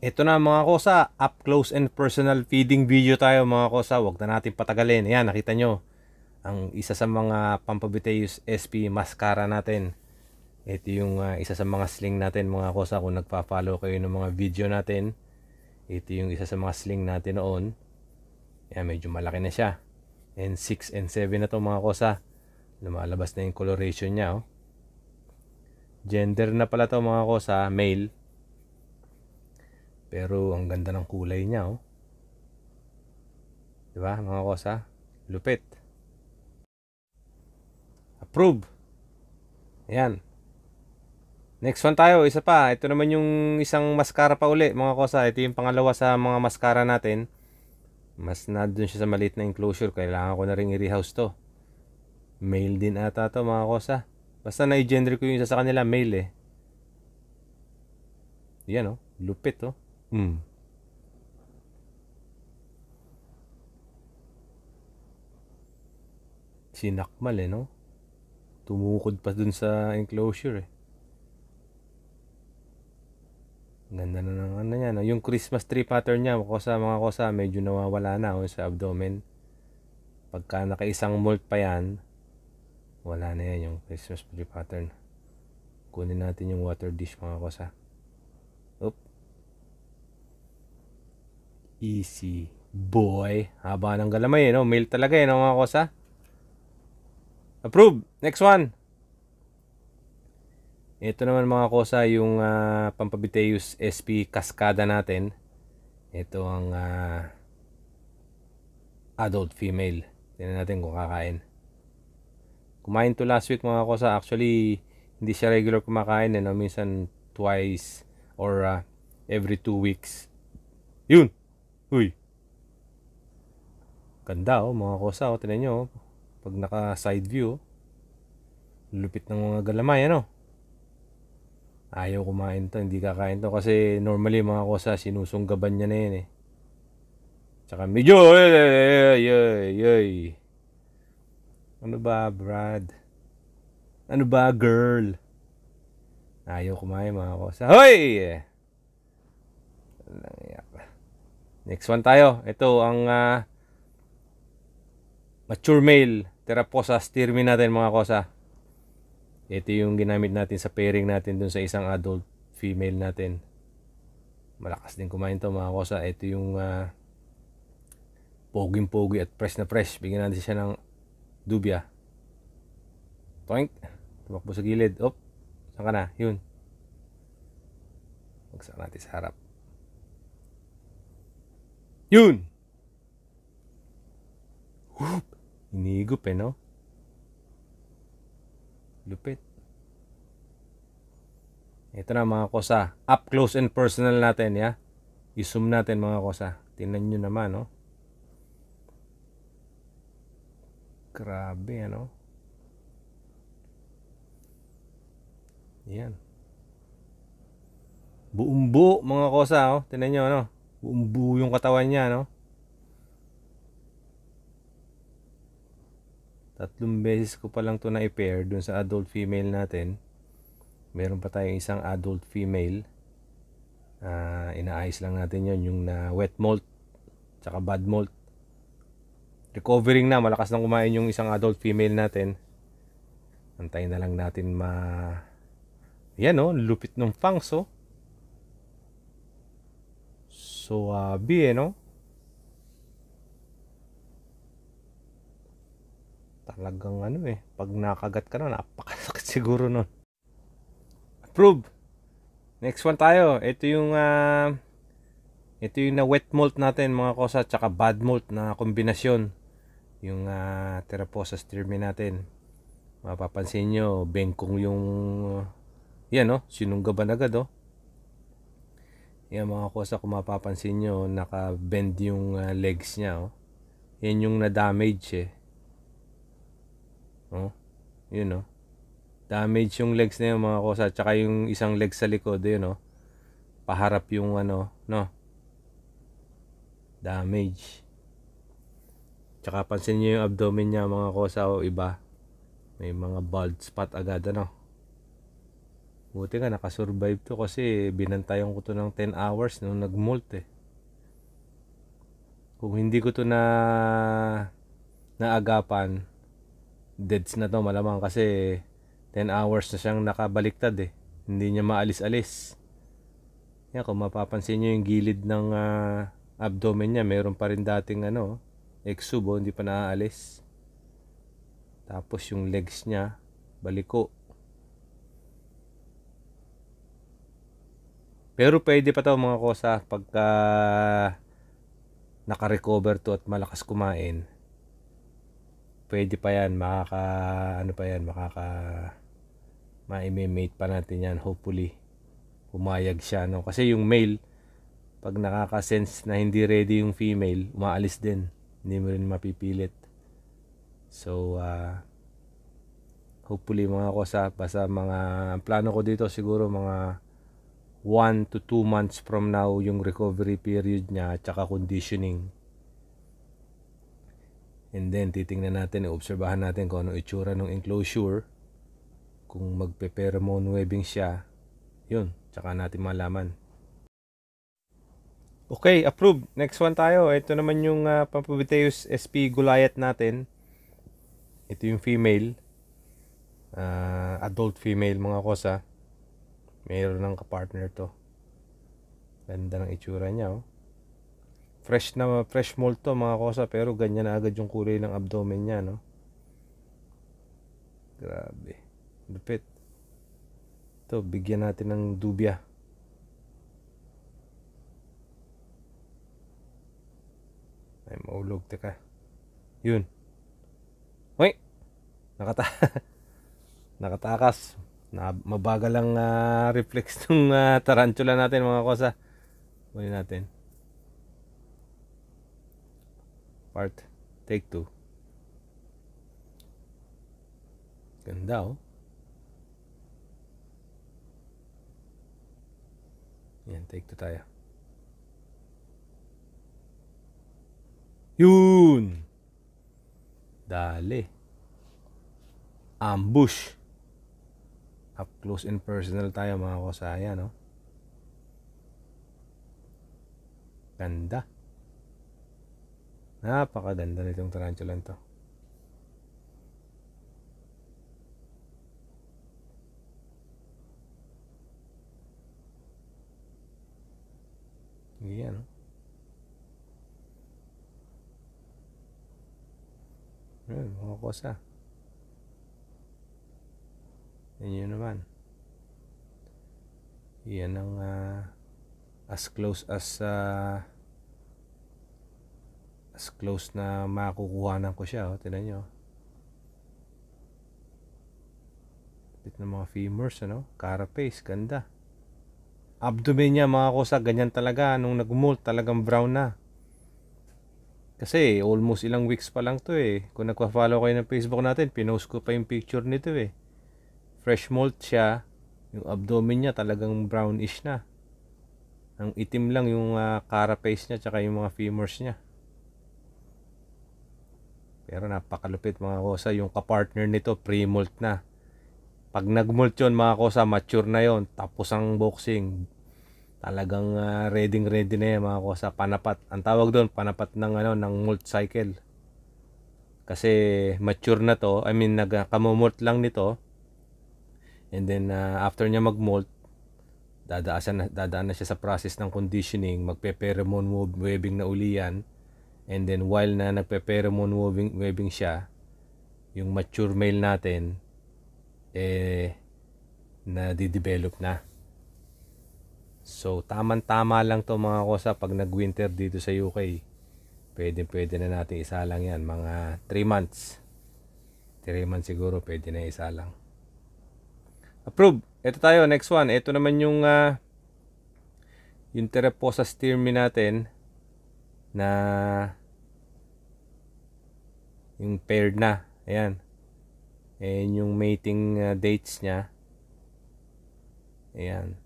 Ito na mga kosa, up close and personal feeding video tayo mga kosa. Huwag na natin patagalin. Ayan, nakita nyo. Ang isa sa mga Pampabiteus SP mascara natin. Ito yung uh, isa sa mga sling natin mga kosa. Kung nagpa-follow kayo ng mga video natin. Ito yung isa sa mga sling natin noon. Ayan, medyo malaki na siya. n 6 and 7 na to mga kosa. Lumalabas na yung coloration niya. Oh. Gender na pala to mga ko sa male. Pero ang ganda ng kulay niya oh. 'Di ba mga ko sa Lupit. Approve. Ayan. Next one tayo, isa pa. Ito naman yung isang mascara pa uli, mga ko sa Ito yung pangalawa sa mga mascara natin. Mas na dun siya sa maliit na enclosure. Kailangan ko na rin i-rehouse to. Mail din ata to, mga kosa. Basta na-gender ko yung isa sa kanila, male eh. Yan oh, lupit oh. Mm. Sinakmal eh no? Tumukod pa dun sa enclosure eh. Ganda na ng ano yan. No? Yung Christmas tree pattern niya, kosa mga kosa, medyo nawawala na oh, sa abdomen. Pagka nakaisang molt pa yan, wala na yan yung Christmas tree pattern kunin natin yung water dish mga kosa Oop. easy boy haba ng galamay eh, no? male talaga eh, mga kosa approve next one ito naman mga kosa yung uh, Pampabiteus SP kaskada natin. Ito ang uh, adult female. Tingnan natin kung kakain. Kumain to last week mga kosa. Actually, hindi siya regular kumakain. Ano? Minsan twice or uh, every two weeks. Yun! Uy! Ganda oh mga kosa. Oh. Tinan nyo oh. Pag naka side view. Oh. Lupit ng mga galamay ano. Ayaw kumain to. Hindi kakain to. Kasi normally mga kosa sinusunggaban niya na yun eh. Tsaka medyo yoy yoy yoy. Ano ba, Brad? Ano ba, girl? Ayaw kumain mga kosa. Hoy! Next one tayo. Ito ang uh, mature male po sa stirmin natin mga kosa. Ah. Ito yung ginamit natin sa pairing natin dun sa isang adult female natin. Malakas din kumain to mga kosa. Ah. Ito yung uh, poging-pogi at fresh na fresh. Bigyan natin siya ng dubia Toink. Tumakbo sa gilid. Op. Saan ka na? Yun. Magsak natin sa harap. Yun! Whoop! Inihigop eh, no? Lupit. Ito na mga kosa. Up close and personal natin, ya. Yeah? I-zoom natin mga kosa. Tingnan nyo naman, no? Grabe, ano? Yan. Buumbu, mga kosa, oh. Tinan nyo, ano? Buumbu yung katawan niya, no? Tatlong beses ko pa lang ito na-pair dun sa adult female natin. Meron pa tayong isang adult female. Uh, ah, ina-ice lang natin yon yung na wet molt, tsaka bad molt recovering na, malakas nang kumain yung isang adult female natin. Antayin na lang natin ma... Yan o, oh, lupit ng fangs o. Oh. So, uh, B eh, no? Talagang ano eh, pag nakagat ka na, napakasakit siguro nun. Approve! Next one tayo. Ito yung uh, ito yung na wet malt natin mga kosa tsaka bad malt na kombinasyon yung uh, ah, teraposa stirme natin mapapansin nyo bengkong yung uh, yan no oh, sinunggaban agad oh yan mga kosa kung mapapansin nyo naka bend yung uh, legs nya oh yan yung na damage eh oh yun oh damage yung legs na yun mga kosa tsaka yung isang leg sa likod yun oh paharap yung ano no damage Tsaka pansin nyo yung abdomen niya mga kosa o iba. May mga bald spot agad ano. Buti nga nakasurvive to kasi binantayan ko to ng 10 hours nung nagmolt eh. Kung hindi ko to na naagapan, deads na to malamang kasi 10 hours na siyang nakabaliktad eh. Hindi niya maalis-alis. Yan, kung mapapansin niyo yung gilid ng uh, abdomen niya, meron pa rin dating ano, exubo hindi pa naaalis tapos yung legs niya baliko pero pwede pa to mga kosa pagka naka-recover to at malakas kumain pwede pa yan makaka ano pa yan makaka ma maimimate pa natin yan hopefully pumayag siya no kasi yung male pag nakaka-sense na hindi ready yung female umaalis din hindi mo rin mapipilit so uh, hopefully mga kosa basta mga plano ko dito siguro mga 1 to 2 months from now yung recovery period niya at saka conditioning. And then titingnan natin, iobserbahan natin kung ano itsura ng enclosure. Kung magpe-pheromone webbing siya, yun, tsaka natin malaman. Okay, approved. Next one tayo. Ito naman yung uh, ah, Pampabiteus SP Goliath natin. Ito yung female. Uh, adult female mga kosa. Mayroon ng kapartner to. Ganda ng itsura niya. Oh. Fresh na fresh molt to mga kosa pero ganyan na agad yung kulay ng abdomen niya no. Grabe. Lupit. To bigyan natin ng dubya. Ay, maulog. Teka. Yun. Uy! Nakata Nakatakas. Na mabagal lang uh, ah, reflex ng uh, ah, tarantula natin mga kosa. Uli natin. Part. Take two. Ganda oh. Yan, take 2 tayo. Yun. Dali. Ambush. Up close and personal tayo mga kusaya, no? Ganda. Napakaganda nitong tarantulan to. yan mga kosa yan yun naman yan ang uh, as close as uh, as close na makukuhanan ko siya oh. tinan nyo bit ng mga femurs ano carapace ganda abdomen niya mga kosa ganyan talaga nung nag nagmold talagang brown na kasi almost ilang weeks pa lang to eh. Kung nagpa-follow kayo ng Facebook natin, pinost ko pa yung picture nito eh. Fresh molt siya. Yung abdomen niya talagang brownish na. Ang itim lang yung uh, carapace niya tsaka yung mga femurs niya. Pero napakalupit mga kosa. Yung kapartner nito, pre-molt na. Pag nag-molt yun mga kosa, mature na yon Tapos ang boxing, talagang uh, ah, ready ready na yan mga kosa ah. panapat ang tawag doon panapat ng ano ng molt cycle kasi mature na to I mean nagkamumult lang nito and then uh, after niya magmolt dadaasan na, dadaan na siya sa process ng conditioning magpe-pheromone webbing na uli yan and then while na nagpe-pheromone webbing, webbing siya yung mature male natin eh na didevelop na So tamang-tama lang to mga kosa pag nag-winter dito sa UK. Pwede pwede na natin isa lang yan. Mga 3 months. 3 months siguro pwede na isa lang. Approve. Ito tayo next one. Ito naman yung uh, yung tereposa stirmi natin na yung paired na. Ayan. And yung mating uh, dates niya. Ayan.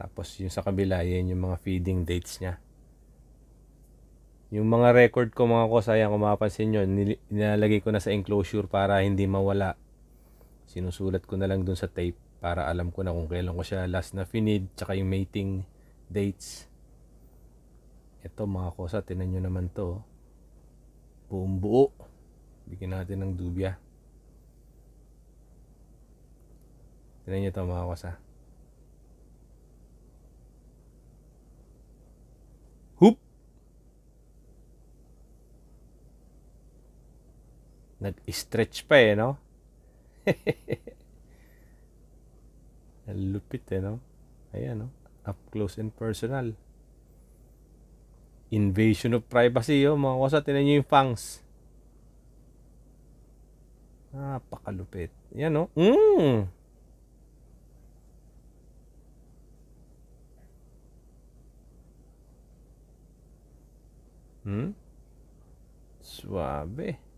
Tapos yung sa kabila, yan yung mga feeding dates niya. Yung mga record ko mga kosa, yan kung mapapansin nyo, nilalagay ko na sa enclosure para hindi mawala. Sinusulat ko na lang dun sa tape para alam ko na kung kailan ko siya last na finid, tsaka yung mating dates. Ito mga kosa, tinan nyo naman to. Oh. Buong buo. Bigyan natin ng dubya. Tinan nyo to mga kosa. Nag-stretch pa eh, no? Lupit eh, no? Ayan, no? Up close and personal. Invasion of privacy, oh, mga kwasa. Ah. Tinan nyo yung fangs. Napakalupit. Ah, Ayan, no? Mmm! Hmm? Suave.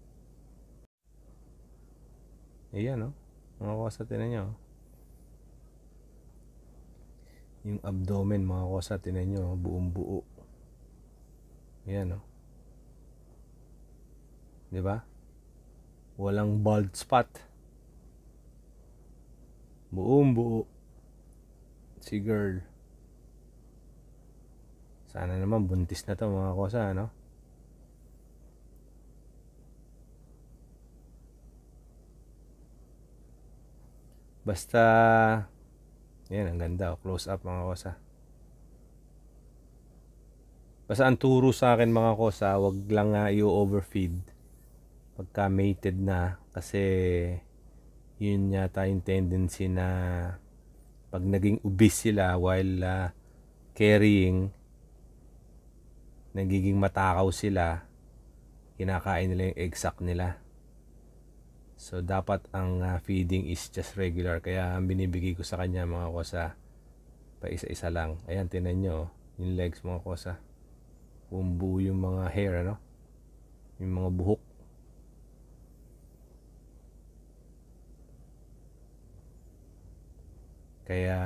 Ayan, no? Mga kosa, tinan Yung abdomen, mga kosa, tinan nyo. Buong buo. Ayan, no? Di ba? Walang bald spot. Buong buo. Si girl. Sana naman buntis na to mga kosa, no? Basta, yan, ang ganda. oh. Close up mga kosa. Basta ang turo sa akin mga kosa, wag lang nga i-overfeed pagka mated na kasi yun yata yung tendency na pag naging obese sila while uh, carrying nagiging matakaw sila kinakain nila yung egg sack nila So dapat ang uh, feeding is just regular kaya ang binibigay ko sa kanya mga kosa pa isa-isa lang. Ayan tinan nyo oh. yung legs mga kosa. Umbu yung mga hair ano. Yung mga buhok. Kaya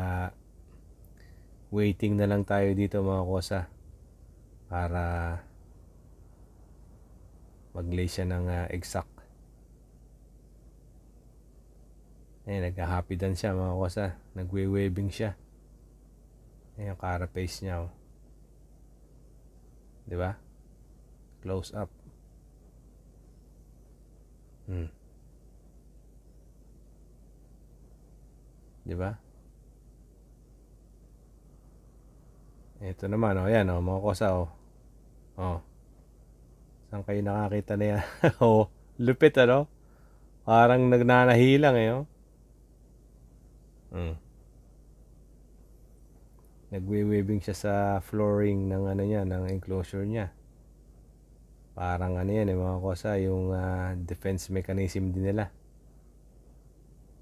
waiting na lang tayo dito mga kosa para maglay siya ng uh, exact Eh, nag-happy dan siya mga kosa. Ah. Nagwe-webbing siya. Eh, yung carapace niya. Oh. ba? Diba? Close up. Hmm. ba? Diba? Ito naman, oh, yan, oh, mga kosa, ah, oh. Oh. Saan kayo nakakita na yan? oh, lupit, ano? Parang nagnanahilang, eh, oh. Mm. Nagwe-weaving siya sa flooring ng ano niya, ng enclosure niya. Parang ano yan, eh, mga kosa, yung uh, defense mechanism din nila.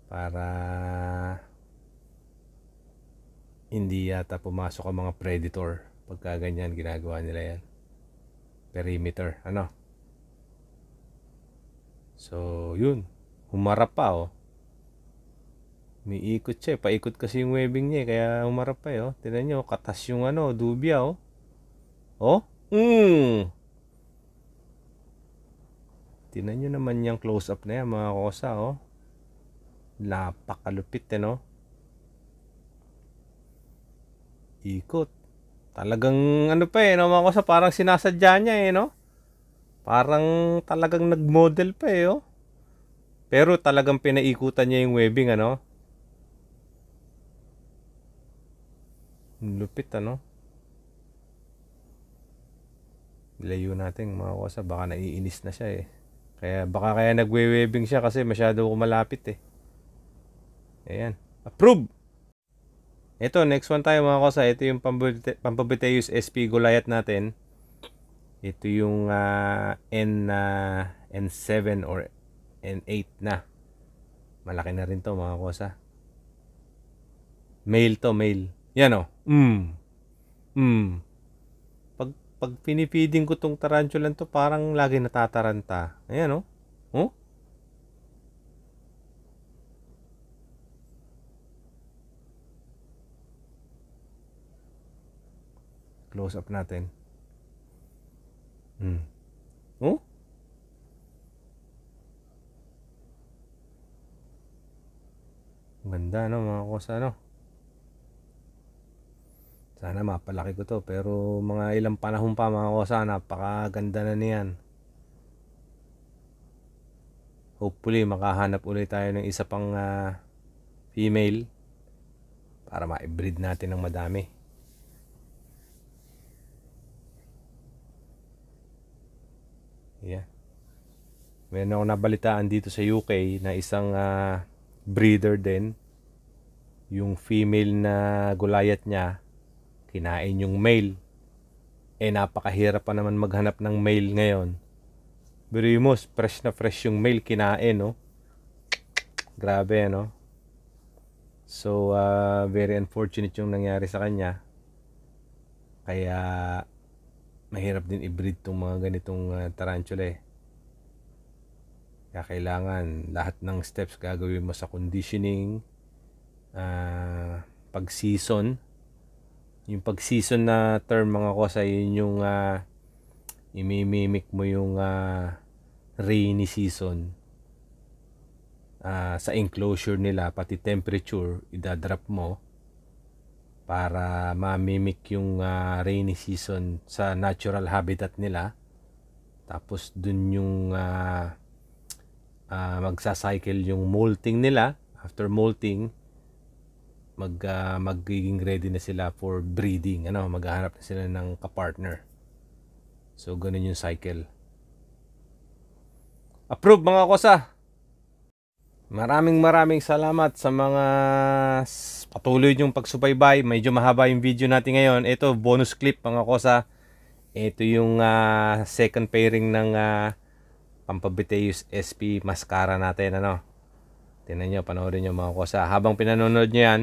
Para hindi yata pumasok ang mga predator pagka ganyan ginagawa nila yan. Perimeter, ano? So, yun. Humarap pa, oh. Umiikot siya. Eh. Paikot kasi yung webbing niya. Eh. Kaya umarap pa eh. Oh. Tinan nyo. Oh, katas yung ano. Dubya oh. Oh. Mm. Tinan nyo naman yung close up na yan mga kosa oh. Napakalupit eh no. Ikot. Talagang ano pa eh no mga kosa. Parang sinasadya niya eh no. Parang talagang nagmodel pa eh oh. Pero talagang pinaikutan niya yung webbing ano. lupit ano layo natin mga kosa baka naiinis na siya eh kaya baka kaya nagwe-webbing siya kasi masyado ko malapit eh ayan approve ito next one tayo mga kosa ito yung Pampabiteus SP Goliath natin ito yung uh, N uh, ah, N7 or N8 na malaki na rin to mga kosa male to male yan o. Oh. Mm. Mm. Pag, pag pinipiding ko tong tarantula to, parang lagi natataranta. Ayan o. Oh. oh? Close up natin. Mm. Huh? Oh. Ganda no mga kosa no sana mapalaki ko to pero mga ilang panahon pa mga kosa napakaganda na niyan hopefully makahanap ulit tayo ng isa pang uh, female para ma-breed natin ng madami yeah meron ako nabalitaan dito sa UK na isang uh, breeder din yung female na gulayat niya Kinain yung mail. Eh napakahirap pa naman maghanap ng mail ngayon. Pero fresh na fresh yung mail kinain, no? Grabe, no? So, uh, very unfortunate yung nangyari sa kanya. Kaya, mahirap din i-breed tong mga ganitong uh, tarantula eh. Kaya kailangan lahat ng steps gagawin mo sa conditioning, uh, pag-season, yung pag season na term mga kosa yun yung uh, imimimik mo yung uh, rainy season uh, sa enclosure nila pati temperature idadrop mo para mamimik yung uh, rainy season sa natural habitat nila tapos dun yung uh, uh, magsa-cycle yung molting nila after molting mag uh, magiging ready na sila for breeding ano maghahanap na sila ng kapartner so ganun yung cycle approve mga kosa maraming maraming salamat sa mga patuloy yung pagsubaybay medyo mahaba yung video natin ngayon ito bonus clip mga kosa ito yung uh, second pairing ng uh, Pampabiteus SP mascara natin ano. Tingnan niyo, panoorin niyo mga kosa. Habang pinanonood niyo 'yan,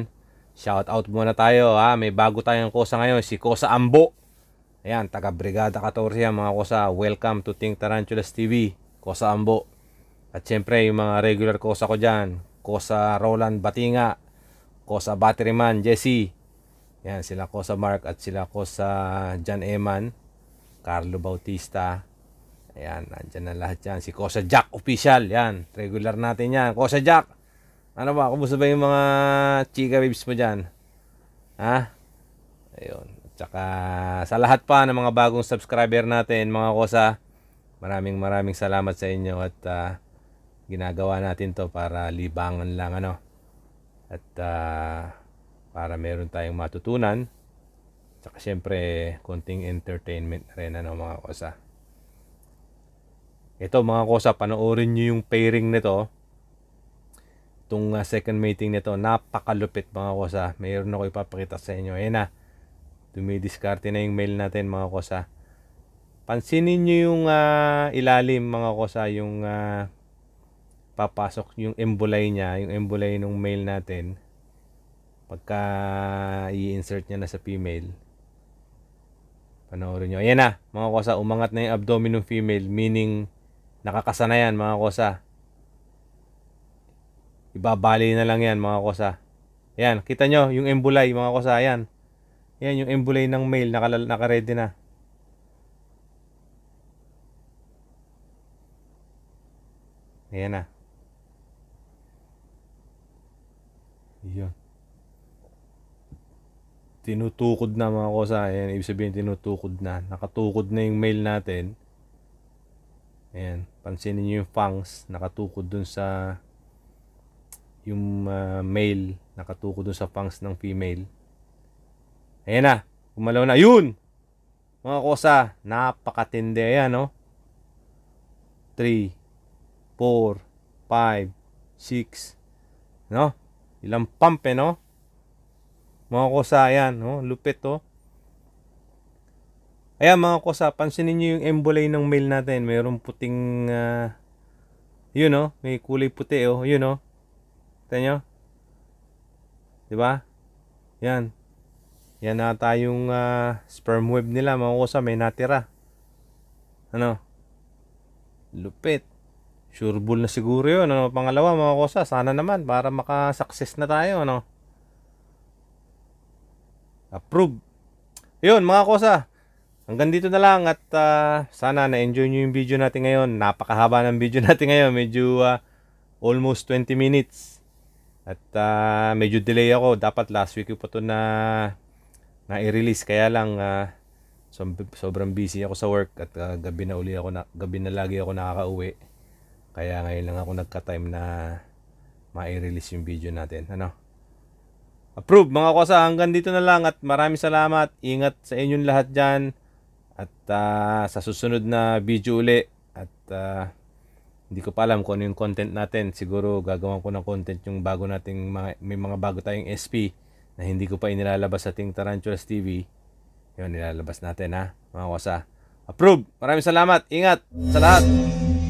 Shout out muna tayo ha. May bago tayong kosa ngayon, si Kosa Ambo. Ayan, taga Brigada 14 mga kosa. Welcome to Think Tarantulas TV, Kosa Ambo. At syempre, yung mga regular kosa ko diyan, Kosa Roland Batinga, Kosa Batteryman, Jesse. Yan, sila Kosa Mark at sila Kosa John Eman, Carlo Bautista. Ayan, nandyan na lahat yan. Si Kosa Jack Official, yan. Regular natin yan. Kosa Jack, ano ba? Kumusta ba yung mga chika babes mo dyan? Ha? Ayun. Tsaka sa lahat pa ng mga bagong subscriber natin, mga kosa, maraming maraming salamat sa inyo at uh, ginagawa natin to para libangan lang ano. At uh, para meron tayong matutunan. Tsaka saka syempre, konting entertainment rin ano mga kosa. Ito mga kosa, panoorin nyo yung pairing nito itong uh, second mating nito napakalupit mga kosa mayroon ako ipapakita sa inyo ayun na dumidiskarte na yung mail natin mga kosa pansinin nyo yung uh, ilalim mga kosa yung uh, papasok yung embulay niya yung embulay ng mail natin pagka i-insert niya na sa female panoorin nyo ayun na mga kosa umangat na yung abdomen ng female meaning nakakasanayan mga kosa Ibabali na lang yan mga kosa. Yan, kita nyo yung embulay mga kosa. Yan. Yan yung embulay ng mail nakalal naka-ready na. Ayan na. Yun. Tinutukod na mga kosa. Ayan, ibig sabihin tinutukod na. Nakatukod na yung mail natin. Ayan, pansinin nyo yung fangs. Nakatukod dun sa yung uh, male nakatuko dun sa fangs ng female. Ayan na, kumalaw na. Yun! Mga kosa, napakatindi. Ayan, no? 3, 4, 5, 6, no? Ilang pump, eh, no? Mga kosa, ayan, no? Lupit, to. Oh. Ayan, mga kosa, pansinin nyo yung embolay ng male natin. Mayroong puting, uh, yun, no? Oh, may kulay puti, oh. Yun, no? Oh. Kita nyo? Di ba? Yan. Yan nata yung uh, sperm web nila mga may natira. Ano? Lupit. Sure bull na siguro yun. Ano, pangalawa mga sana naman para makasuccess na tayo. Ano? Approve. Yun mga kusa. Hanggang dito na lang at uh, sana na-enjoy nyo yung video natin ngayon. Napakahaba ng video natin ngayon. Medyo uh, almost 20 minutes. At uh, medyo delay ako. Dapat last week ko pa to na na i-release kaya lang uh, sobrang busy ako sa work at uh, gabi na uli ako na gabi na lagi ako nakaka-uwi. Kaya ngayon lang ako nagka-time na ma-release yung video natin. Ano? Approved mga kosa hanggang dito na lang at maraming salamat. Ingat sa inyong lahat diyan at uh, sa susunod na video uli at uh, hindi ko pa alam kung ano yung content natin. Siguro gagawa ko ng content yung bago nating mga, may mga bago tayong SP na hindi ko pa inilalabas sa ating Tarantulas TV. Yun, nilalabas natin ha, mga wasa. Approve! Maraming salamat. Ingat sa lahat.